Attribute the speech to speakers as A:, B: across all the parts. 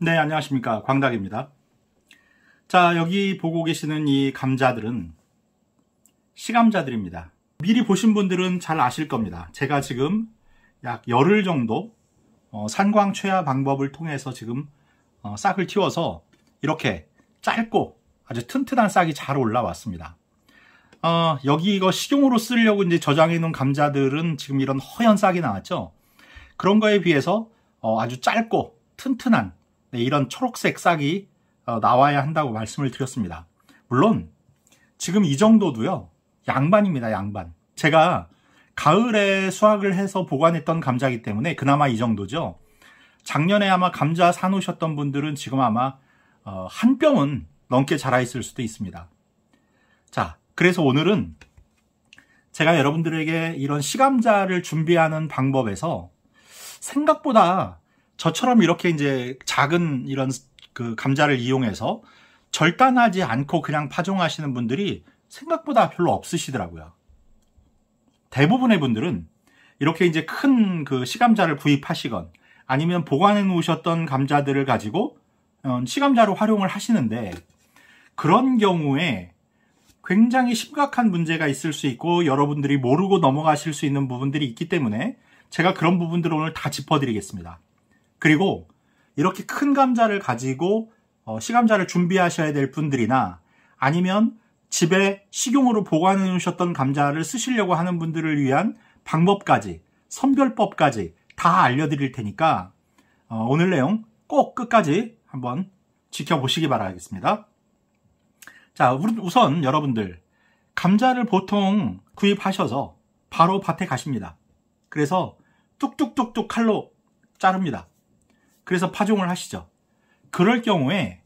A: 네, 안녕하십니까. 광닭입니다. 자, 여기 보고 계시는 이 감자들은 시감자들입니다. 미리 보신 분들은 잘 아실 겁니다. 제가 지금 약 열흘 정도 어, 산광 최하 방법을 통해서 지금 어, 싹을 틔워서 이렇게 짧고 아주 튼튼한 싹이 잘 올라왔습니다. 어, 여기 이거 식용으로 쓰려고 이제 저장해 놓은 감자들은 지금 이런 허연 싹이 나왔죠. 그런 거에 비해서 어, 아주 짧고 튼튼한 네, 이런 초록색 싹이 어, 나와야 한다고 말씀을 드렸습니다. 물론 지금 이 정도도요. 양반입니다. 양반. 제가 가을에 수확을 해서 보관했던 감자기 이 때문에 그나마 이 정도죠. 작년에 아마 감자 사놓으셨던 분들은 지금 아마 어, 한 뼘은 넘게 자라있을 수도 있습니다. 자, 그래서 오늘은 제가 여러분들에게 이런 시감자를 준비하는 방법에서 생각보다 저처럼 이렇게 이제 작은 이런 그 감자를 이용해서 절단하지 않고 그냥 파종하시는 분들이 생각보다 별로 없으시더라고요. 대부분의 분들은 이렇게 이제 큰 그 시감자를 구입하시건 아니면 보관해 놓으셨던 감자들을 가지고 어, 시감자로 활용을 하시는데 그런 경우에 굉장히 심각한 문제가 있을 수 있고 여러분들이 모르고 넘어가실 수 있는 부분들이 있기 때문에 제가 그런 부분들을 오늘 다 짚어드리겠습니다. 그리고 이렇게 큰 감자를 가지고 어, 시감자를 준비하셔야 될 분들이나 아니면 집에 식용으로 보관해 놓으셨던 감자를 쓰시려고 하는 분들을 위한 방법까지 선별법까지 다 알려드릴 테니까 어, 오늘 내용 꼭 끝까지 한번 지켜보시기 바라겠습니다. 자, 우선 여러분들 감자를 보통 구입하셔서 바로 밭에 가십니다. 그래서 뚝뚝뚝뚝 칼로 자릅니다. 그래서 파종을 하시죠. 그럴 경우에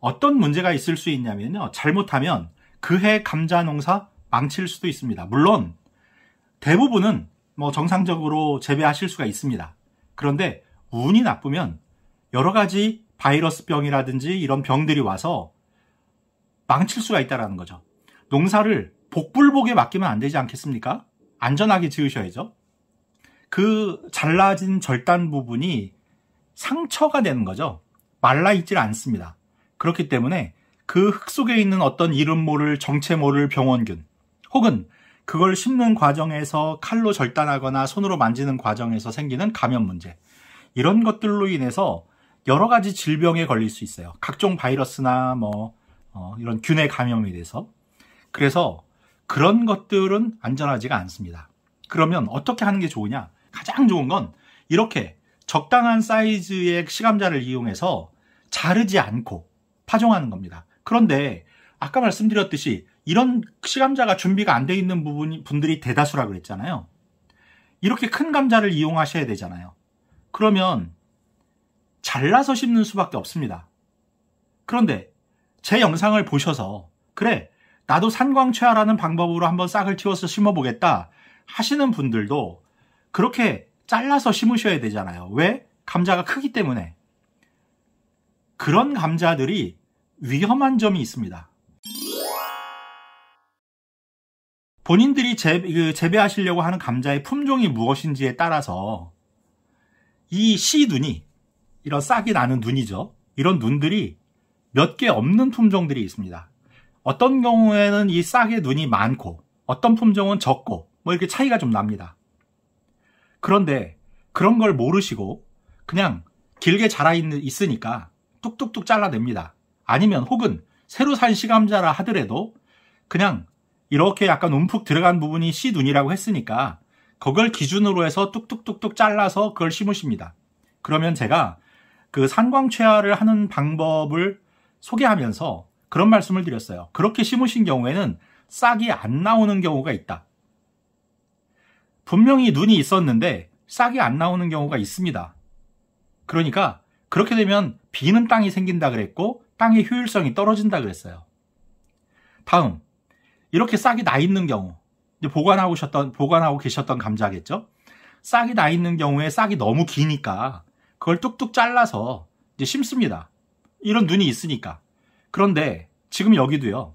A: 어떤 문제가 있을 수 있냐면요. 잘못하면 그해 감자 농사 망칠 수도 있습니다. 물론 대부분은 뭐 정상적으로 재배하실 수가 있습니다. 그런데 운이 나쁘면 여러 가지 바이러스 병이라든지 이런 병들이 와서 망칠 수가 있다라는 거죠. 농사를 복불복에 맡기면 안 되지 않겠습니까? 안전하게 지으셔야죠. 그 잘라진 절단 부분이 상처가 되는 거죠. 말라 있질 않습니다. 그렇기 때문에 그 흙 속에 있는 어떤 이름 모를 정체 모를 병원균 혹은 그걸 심는 과정에서 칼로 절단하거나 손으로 만지는 과정에서 생기는 감염 문제 이런 것들로 인해서 여러 가지 질병에 걸릴 수 있어요. 각종 바이러스나 뭐 어, 이런 균에 감염이 돼서 그래서 그런 것들은 안전하지가 않습니다. 그러면 어떻게 하는 게 좋으냐? 가장 좋은 건 이렇게 적당한 사이즈의 시감자를 이용해서 자르지 않고 파종하는 겁니다. 그런데 아까 말씀드렸듯이 이런 시감자가 준비가 안 돼 있는 부분 분들이 대다수라 그랬잖아요. 이렇게 큰 감자를 이용하셔야 되잖아요. 그러면 잘라서 심는 수밖에 없습니다. 그런데 제 영상을 보셔서 그래 나도 산광채하라는 방법으로 한번 싹을 틔워서 심어보겠다 하시는 분들도 그렇게 잘라서 심으셔야 되잖아요. 왜? 감자가 크기 때문에. 그런 감자들이 위험한 점이 있습니다. 본인들이 그 재배, 하시려고 하는 감자의 품종이 무엇인지에 따라서 이 씨눈이 이런 싹이 나는 눈이죠. 이런 눈들이 몇 개 없는 품종들이 있습니다. 어떤 경우에는 이 싹의 눈이 많고 어떤 품종은 적고 뭐 이렇게 차이가 좀 납니다. 그런데 그런 걸 모르시고 그냥 길게 자라 있으니까 뚝뚝뚝 잘라냅니다. 아니면 혹은 새로 산 시감자라 하더라도 그냥 이렇게 약간 움푹 들어간 부분이 씨눈이라고 했으니까 그걸 기준으로 해서 뚝뚝뚝뚝 잘라서 그걸 심으십니다. 그러면 제가 그 산광채화를 하는 방법을 소개하면서 그런 말씀을 드렸어요. 그렇게 심으신 경우에는 싹이 안 나오는 경우가 있다. 분명히 눈이 있었는데 싹이 안 나오는 경우가 있습니다. 그러니까 그렇게 되면 비는 땅이 생긴다 그랬고 땅의 효율성이 떨어진다 그랬어요. 다음 이렇게 싹이 나 있는 경우 보관하고 계셨던 보관하고 계셨던 감자겠죠. 싹이 나 있는 경우에 싹이 너무 기니까 그걸 뚝뚝 잘라서 이제 심습니다. 이런 눈이 있으니까. 그런데 지금 여기도요.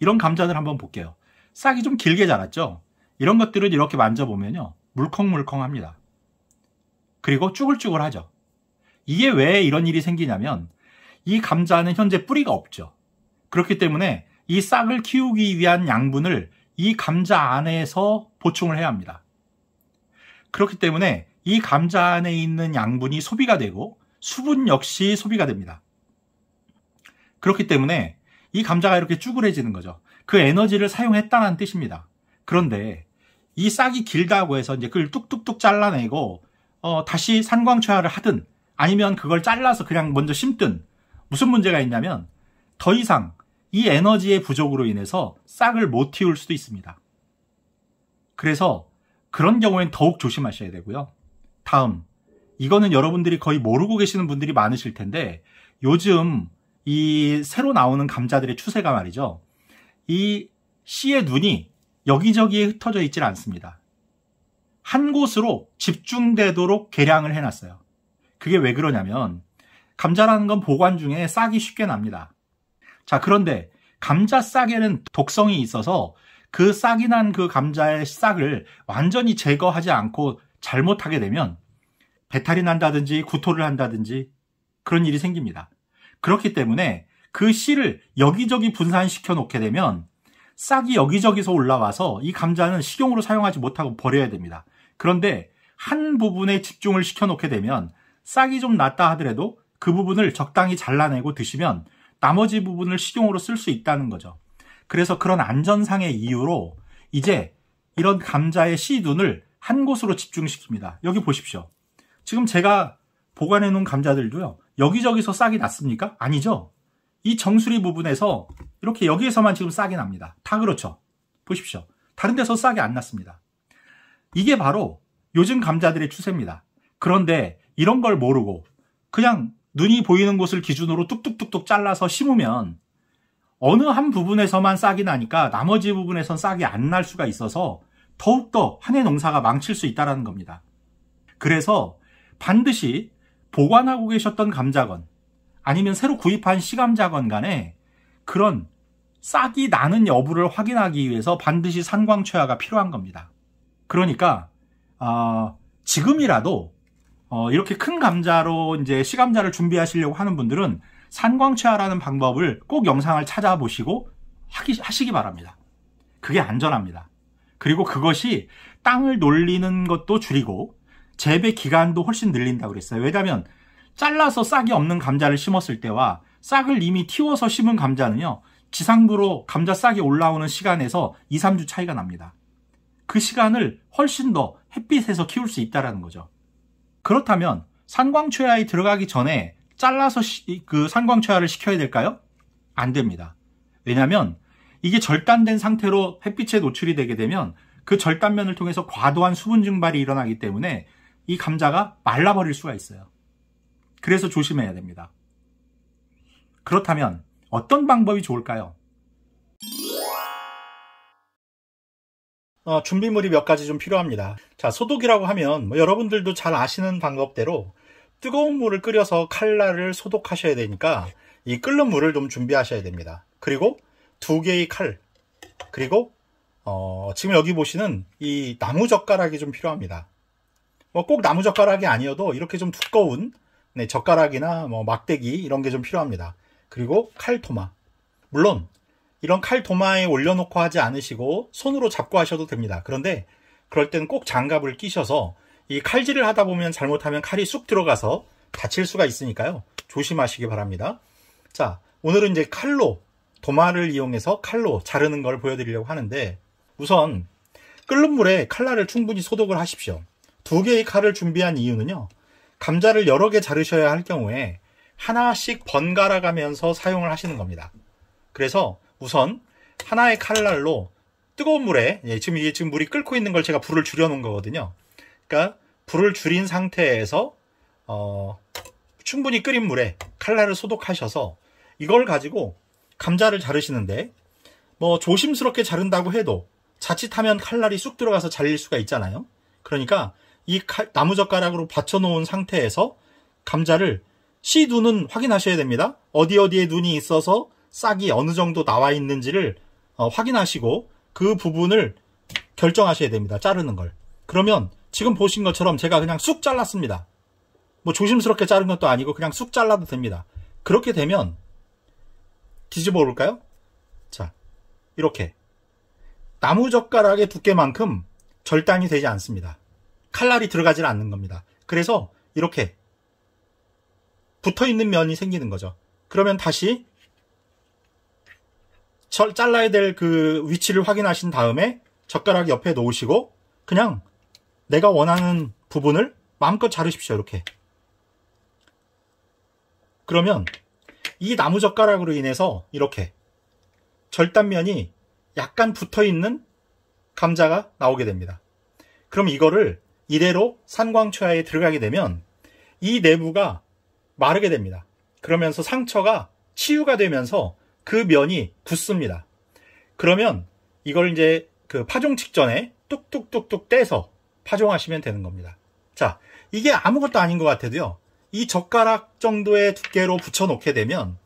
A: 이런 감자들 한번 볼게요. 싹이 좀 길게 자랐죠. 이런 것들은 이렇게 만져보면요. 물컹물컹합니다. 그리고 쭈글쭈글하죠. 이게 왜 이런 일이 생기냐면 이 감자는 현재 뿌리가 없죠. 그렇기 때문에 이 싹을 키우기 위한 양분을 이 감자 안에서 보충을 해야 합니다. 그렇기 때문에 이 감자 안에 있는 양분이 소비가 되고 수분 역시 소비가 됩니다. 그렇기 때문에 이 감자가 이렇게 쭈그해지는 거죠. 그 에너지를 사용했다는 뜻입니다. 그런데 이 싹이 길다고 해서 이제 그걸 뚝뚝뚝 잘라내고 어, 다시 산광초화를 하든 아니면 그걸 잘라서 그냥 먼저 심든 무슨 문제가 있냐면 더 이상 이 에너지의 부족으로 인해서 싹을 못 틔울 수도 있습니다. 그래서 그런 경우엔 더욱 조심하셔야 되고요. 다음 이거는 여러분들이 거의 모르고 계시는 분들이 많으실 텐데 요즘 이 새로 나오는 감자들의 추세가 말이죠. 이 씨의 눈이 여기저기에 흩어져 있질 않습니다. 한 곳으로 집중되도록 개량을 해놨어요. 그게 왜 그러냐면 감자라는 건 보관 중에 싹이 쉽게 납니다. 자 그런데 감자 싹에는 독성이 있어서 그 싹이 난 그 감자의 싹을 완전히 제거하지 않고 잘못하게 되면 배탈이 난다든지 구토를 한다든지 그런 일이 생깁니다. 그렇기 때문에 그 씨를 여기저기 분산시켜 놓게 되면 싹이 여기저기서 올라와서 이 감자는 식용으로 사용하지 못하고 버려야 됩니다. 그런데 한 부분에 집중을 시켜놓게 되면 싹이 좀 낮다 하더라도 그 부분을 적당히 잘라내고 드시면 나머지 부분을 식용으로 쓸 수 있다는 거죠. 그래서 그런 안전상의 이유로 이제 이런 감자의 씨눈을 한 곳으로 집중시킵니다. 여기 보십시오. 지금 제가 보관해 놓은 감자들도요. 여기저기서 싹이 났습니까? 아니죠. 이 정수리 부분에서 이렇게 여기에서만 지금 싹이 납니다. 다 그렇죠. 보십시오. 다른 데서 싹이 안 났습니다. 이게 바로 요즘 감자들의 추세입니다. 그런데 이런 걸 모르고 그냥 눈이 보이는 곳을 기준으로 뚝뚝뚝뚝 잘라서 심으면 어느 한 부분에서만 싹이 나니까 나머지 부분에선 싹이 안 날 수가 있어서 더욱더 한해 농사가 망칠 수 있다는 겁니다. 그래서 반드시 보관하고 계셨던 감자건 아니면 새로 구입한 시감자건 간에 그런 싹이 나는 여부를 확인하기 위해서 반드시 산광초야가 필요한 겁니다. 그러니까 어, 지금이라도 어, 이렇게 큰 감자로 이제 시감자를 준비하시려고 하는 분들은 산광초야라는 방법을 꼭 영상을 찾아보시고 하기, 하시기 바랍니다. 그게 안전합니다. 그리고 그것이 땅을 놀리는 것도 줄이고 재배 기간도 훨씬 늘린다고 그랬어요. 왜냐하면 잘라서 싹이 없는 감자를 심었을 때와 싹을 이미 틔워서 심은 감자는요. 지상부로 감자 싹이 올라오는 시간에서 2, 3주 차이가 납니다. 그 시간을 훨씬 더 햇빛에서 키울 수 있다라는 거죠. 그렇다면 산광초야에 들어가기 전에 잘라서 시, 그 산광초야를 시켜야 될까요? 안 됩니다. 왜냐하면 이게 절단된 상태로 햇빛에 노출이 되게 되면 그 절단면을 통해서 과도한 수분 증발이 일어나기 때문에 이 감자가 말라버릴 수가 있어요. 그래서 조심해야 됩니다. 그렇다면 어떤 방법이 좋을까요? 어, 준비물이 몇 가지 좀 필요합니다. 자, 소독이라고 하면 뭐 여러분들도 잘 아시는 방법대로 뜨거운 물을 끓여서 칼날을 소독하셔야 되니까 이 끓는 물을 좀 준비하셔야 됩니다. 그리고 두 개의 칼, 그리고 어, 지금 여기 보시는 이 나무 젓가락이 좀 필요합니다. 뭐꼭 나무 젓가락이 아니어도 이렇게 좀 두꺼운 네, 젓가락이나 뭐 막대기 이런 게 좀 필요합니다. 그리고 칼토마. 물론 이런 칼토마에 올려놓고 하지 않으시고 손으로 잡고 하셔도 됩니다. 그런데 그럴 때는 꼭 장갑을 끼셔서 이 칼질을 하다 보면 잘못하면 칼이 쑥 들어가서 다칠 수가 있으니까요. 조심하시기 바랍니다. 자, 오늘은 이제 칼로 도마를 이용해서 칼로 자르는 걸 보여드리려고 하는데 우선 끓는 물에 칼날을 충분히 소독을 하십시오. 두 개의 칼을 준비한 이유는요. 감자를 여러 개 자르셔야 할 경우에 하나씩 번갈아 가면서 사용을 하시는 겁니다. 그래서 우선 하나의 칼날로 뜨거운 물에 예, 지금 이게 지금 물이 끓고 있는 걸 제가 불을 줄여 놓은 거거든요. 그러니까 불을 줄인 상태에서 어, 충분히 끓인 물에 칼날을 소독하셔서 이걸 가지고 감자를 자르시는데 뭐 조심스럽게 자른다고 해도 자칫하면 칼날이 쑥 들어가서 잘릴 수가 있잖아요. 그러니까 이 칼, 나무젓가락으로 받쳐놓은 상태에서 감자를 씨 눈은 확인하셔야 됩니다. 어디 어디에 눈이 있어서 싹이 어느 정도 나와 있는지를 어, 확인하시고 그 부분을 결정하셔야 됩니다. 자르는 걸. 그러면 지금 보신 것처럼 제가 그냥 쑥 잘랐습니다. 뭐 조심스럽게 자른 것도 아니고 그냥 쑥 잘라도 됩니다. 그렇게 되면 뒤집어 볼까요? 자, 이렇게 나무젓가락의 두께만큼 절단이 되지 않습니다. 칼날이 들어가질 않는 겁니다. 그래서 이렇게 붙어있는 면이 생기는 거죠. 그러면 다시 절 잘라야 될 그 위치를 확인하신 다음에 젓가락 옆에 놓으시고 그냥 내가 원하는 부분을 마음껏 자르십시오. 이렇게. 그러면 이 나무 젓가락으로 인해서 이렇게 절단면이 약간 붙어 있는 감자가 나오게 됩니다. 그럼 이거를 이대로 산광초야에 들어가게 되면 이 내부가 마르게 됩니다. 그러면서 상처가 치유가 되면서 그 면이 굳습니다. 그러면 이걸 이제 그 파종 직전에 뚝뚝뚝뚝 떼서 파종하시면 되는 겁니다. 자, 이게 아무것도 아닌 것 같아도요. 이 젓가락 정도의 두께로 붙여 놓게 되면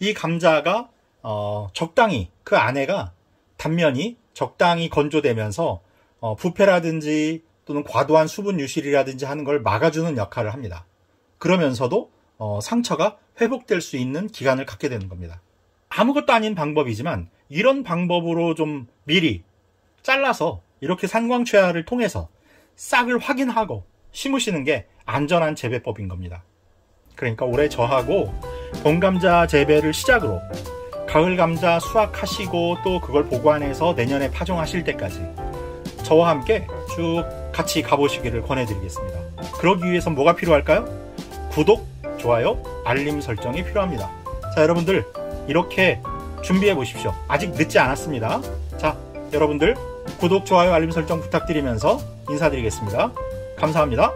A: 이 감자가 어, 적당히 그 안에가 단면이 적당히 건조되면서 어, 부패라든지 또는 과도한 수분 유실이라든지 하는 걸 막아주는 역할을 합니다. 그러면서도 어, 상처가 회복될 수 있는 기간을 갖게 되는 겁니다. 아무것도 아닌 방법이지만 이런 방법으로 좀 미리 잘라서 이렇게 산광최하를 통해서 싹을 확인하고 심으시는 게 안전한 재배법인 겁니다. 그러니까 올해 저하고 봄감자 재배를 시작으로 가을 감자 수확하시고 또 그걸 보관해서 내년에 파종하실 때까지 저와 함께 쭉 같이 가보시기를 권해드리겠습니다. 그러기 위해선 뭐가 필요할까요? 구독, 좋아요, 알림 설정이 필요합니다. 자, 여러분들 이렇게 준비해 보십시오. 아직 늦지 않았습니다. 자, 여러분들 구독, 좋아요, 알림 설정 부탁드리면서 인사드리겠습니다. 감사합니다.